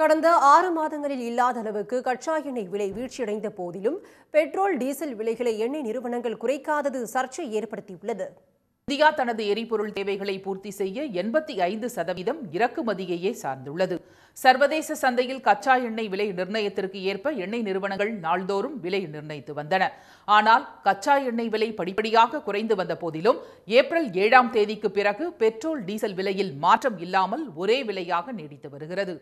கடந்த ஆறு மாதங்களில் இல்லாத அளவுக்கு கச்சா எண்ணெய் விலை வீழ்ச்சியடைந்த போதிலும் பெட்ரோல் டீசல் விலைகளை எண்ணெய் நிறுவனங்கள் குறைக்காதது சர்ச்சை ஏற்படுத்தியுள்ளது இந்தியா தனது எரிபொருள் தேவைகளை பூர்த்தி செய்ய எண்பத்தி ஐந்து சதவீதம் இறக்குமதியையே சார்ந்துள்ளது சர்வதேச சந்தையில் கச்சா எண்ணெய் விலை நிர்ணயத்திற்கு ஏற்ப எண்ணெய் நிறுவனங்கள் நாள்தோறும் விலை நிர்ணயித்து வந்தன ஆனால் கச்சா எண்ணெய் விலை படிப்படியாக குறைந்து வந்த போதிலும் ஏப்ரல் ஏழாம் தேதிக்கு பிறகு பெட்ரோல் டீசல் விலையில் மாற்றம் இல்லாமல் ஒரே விலையாக நீடித்து வருகிறது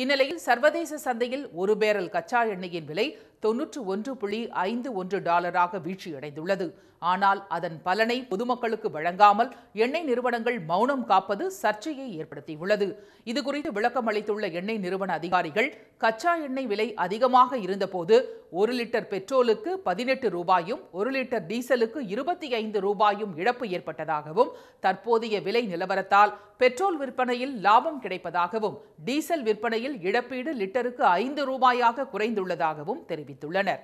இந்நிலையில் சர்வதேச சந்தையில் ஒரு பேரல் கச்சா எண்ணெயின் விலை தொன்னூற்று ஒன்று புள்ளி ஐந்து ஒன்று டாலராக வீழ்ச்சியடைந்துள்ளது ஆனால் அதன் பலனை பொதுமக்களுக்கு வழங்காமல் எண்ணெய் நிறுவனங்கள் மௌனம் காப்பது சர்ச்சையை ஏற்படுத்தியுள்ளது இதுகுறித்து விளக்கம் அளித்துள்ள எண்ணெய் நிறுவன அதிகாரிகள் கச்சா எண்ணெய் விலை அதிகமாக இருந்தபோது ஒரு லிட்டர் பெட்ரோலுக்கு பதினெட்டு ரூபாயும் ஒரு லிட்டர் டீசலுக்கு இருபத்தி ஐந்து ரூபாயும் இழப்பு ஏற்பட்டதாகவும் தற்போதைய விலை நிலவரத்தால் பெட்ரோல் விற்பனையில் லாபம் கிடைப்பதாகவும் டீசல் விற்பனையில் இழப்பீடு லிட்டருக்கு ஐந்து ரூபாயாக குறைந்துள்ளதாகவும் தெரிவித்தார் தெரிவித்துள்ளனர்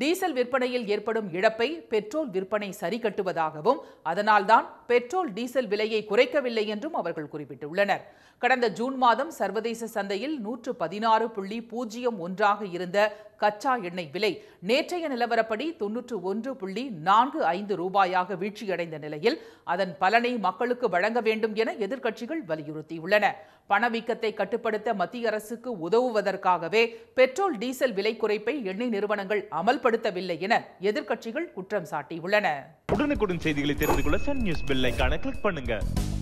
டீசல் விற்பனையில் ஏற்படும் இழப்பை பெட்ரோல் விற்பனை சரி கட்டுவதாகவும் அதனால்தான் பெட்ரோல் டீசல் விலையை குறைக்கவில்லை என்றும் அவர்கள் குறிப்பிட்டுள்ளனர் கடந்த ஜூன் மாதம் சர்வதேச சந்தையில் நூற்று பதினாறு புள்ளி பூஜ்ஜியம் ஒன்றாக இருந்த கச்சா எண்ணெய் விலை நேற்றைய நிலவரப்படி தொன்னூற்று ஒன்று புள்ளி நான்கு ஐந்து ரூபாயாக வீழ்ச்சியடைந்த நிலையில் அதன் பலனை மக்களுக்கு வழங்க வேண்டும் என எதிர்க்கட்சிகள் வலியுறுத்தியுள்ளன பணவீக்கத்தை கட்டுப்படுத்த மத்திய அரசுக்கு உதவுவதற்காகவே பெட்ரோல் டீசல் விலை குறைப்பை எண்ணெய் நிறுவனங்கள் அமல்படுத்தவில்லை என எதிர்க்கட்சிகள் குற்றம் சாட்டியுள்ளன உடனுக்குடன் செய்திகளை தெரிந்து கொள்ள சன் நியூஸ் பெல்லைக்கான கிளிக் பண்ணுங்க